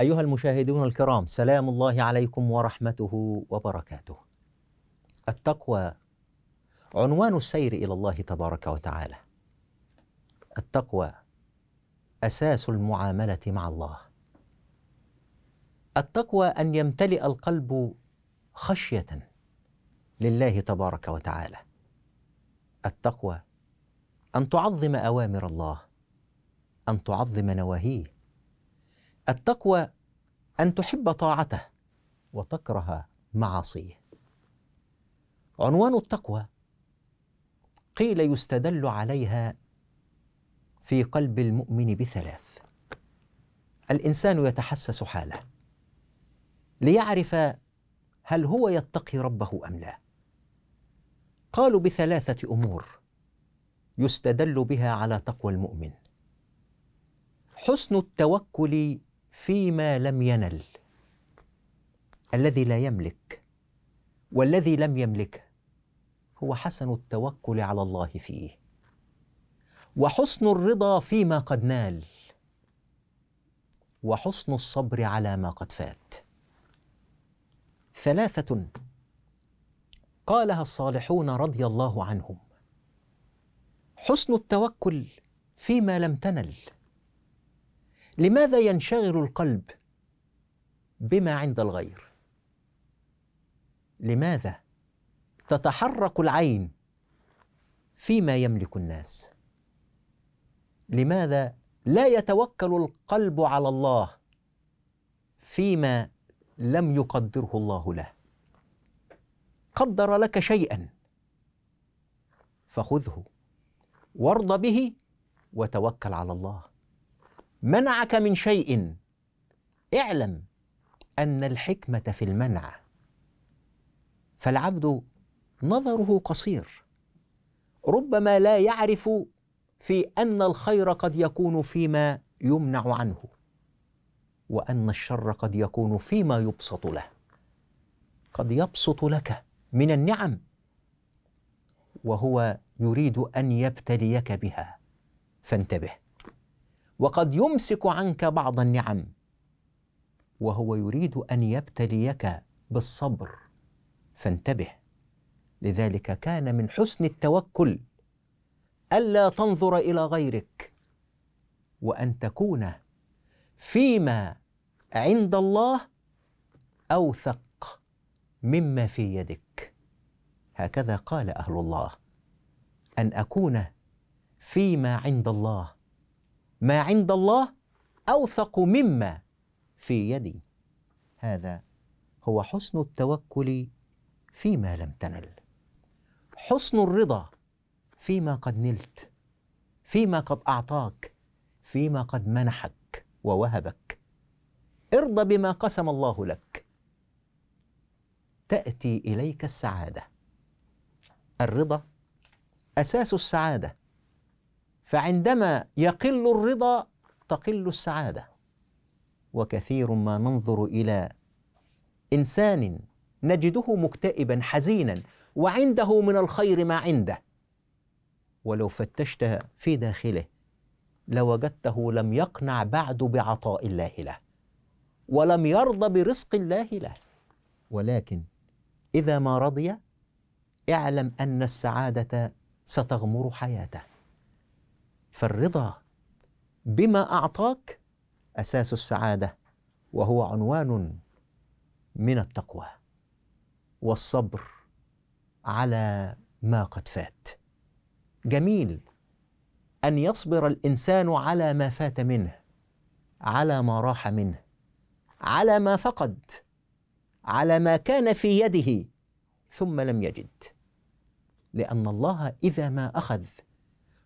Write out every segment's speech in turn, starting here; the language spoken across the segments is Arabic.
أيها المشاهدون الكرام سلام الله عليكم ورحمته وبركاته. التقوى عنوان السير إلى الله تبارك وتعالى. التقوى أساس المعاملة مع الله. التقوى أن يمتلئ القلب خشية لله تبارك وتعالى. التقوى أن تعظم أوامر الله ان تعظم نواهيه التقوى ان تحب طاعته وتكره معاصيه عنوان التقوى قيل يستدل عليها في قلب المؤمن بثلاث الانسان يتحسس حاله ليعرف هل هو يتقي ربه ام لا قالوا بثلاثه امور يستدل بها على تقوى المؤمن حسن التوكل فيما لم ينل الذي لا يملك والذي لم يملكه هو حسن التوكل على الله فيه وحسن الرضا فيما قد نال وحسن الصبر على ما قد فات ثلاثه قالها الصالحون رضي الله عنهم حسن التوكل فيما لم تنل لماذا ينشغل القلب بما عند الغير لماذا تتحرك العين فيما يملك الناس لماذا لا يتوكل القلب على الله فيما لم يقدره الله له قدر لك شيئا فخذه وارض به وتوكل على الله منعك من شيء اعلم ان الحكمه في المنع فالعبد نظره قصير ربما لا يعرف في ان الخير قد يكون فيما يمنع عنه وان الشر قد يكون فيما يبسط له قد يبسط لك من النعم وهو يريد ان يبتليك بها فانتبه وقد يمسك عنك بعض النعم وهو يريد ان يبتليك بالصبر فانتبه لذلك كان من حسن التوكل الا تنظر الى غيرك وان تكون فيما عند الله اوثق مما في يدك هكذا قال اهل الله ان اكون فيما عند الله ما عند الله اوثق مما في يدي هذا هو حسن التوكل فيما لم تنل حسن الرضا فيما قد نلت فيما قد اعطاك فيما قد منحك ووهبك ارضى بما قسم الله لك تاتي اليك السعاده الرضا اساس السعاده فعندما يقل الرضا تقل السعاده وكثير ما ننظر الى انسان نجده مكتئبا حزينا وعنده من الخير ما عنده ولو فتشت في داخله لوجدته لم يقنع بعد بعطاء الله له ولم يرضى برزق الله له ولكن اذا ما رضي اعلم ان السعاده ستغمر حياته فالرضا بما اعطاك اساس السعاده وهو عنوان من التقوى والصبر على ما قد فات جميل ان يصبر الانسان على ما فات منه على ما راح منه على ما فقد على ما كان في يده ثم لم يجد لان الله اذا ما اخذ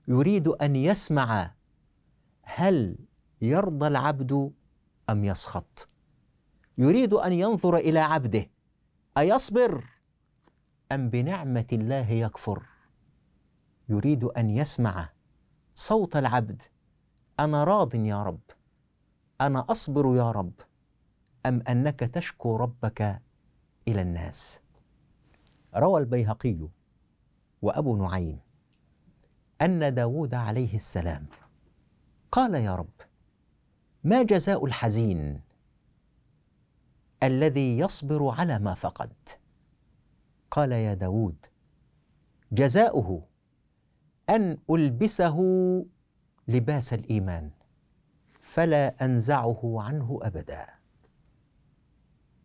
يريد ان يسمع هل يرضى العبد ام يسخط يريد ان ينظر الى عبده ايصبر ام بنعمه الله يكفر يريد ان يسمع صوت العبد انا راض يا رب انا اصبر يا رب ام انك تشكو ربك الى الناس روى البيهقي وابو نعيم أن داود عليه السلام قال يا رب ما جزاء الحزين الذي يصبر على ما فقد قال يا داود جزاؤه أن ألبسه لباس الإيمان فلا أنزعه عنه أبدا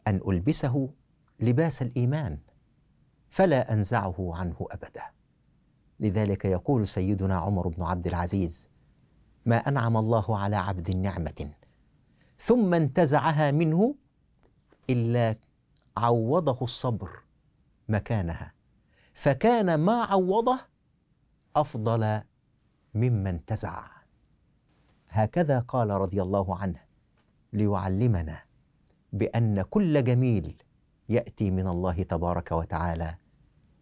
أن ألبسه لباس الإيمان فلا أنزعه عنه أبدا لذلك يقول سيدنا عمر بن عبد العزيز ما انعم الله على عبد نعمه ثم انتزعها منه الا عوضه الصبر مكانها فكان ما عوضه افضل مما انتزع هكذا قال رضي الله عنه ليعلمنا بان كل جميل ياتي من الله تبارك وتعالى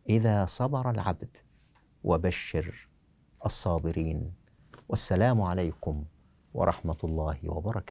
اذا صبر العبد وبشر الصابرين والسلام عليكم ورحمه الله وبركاته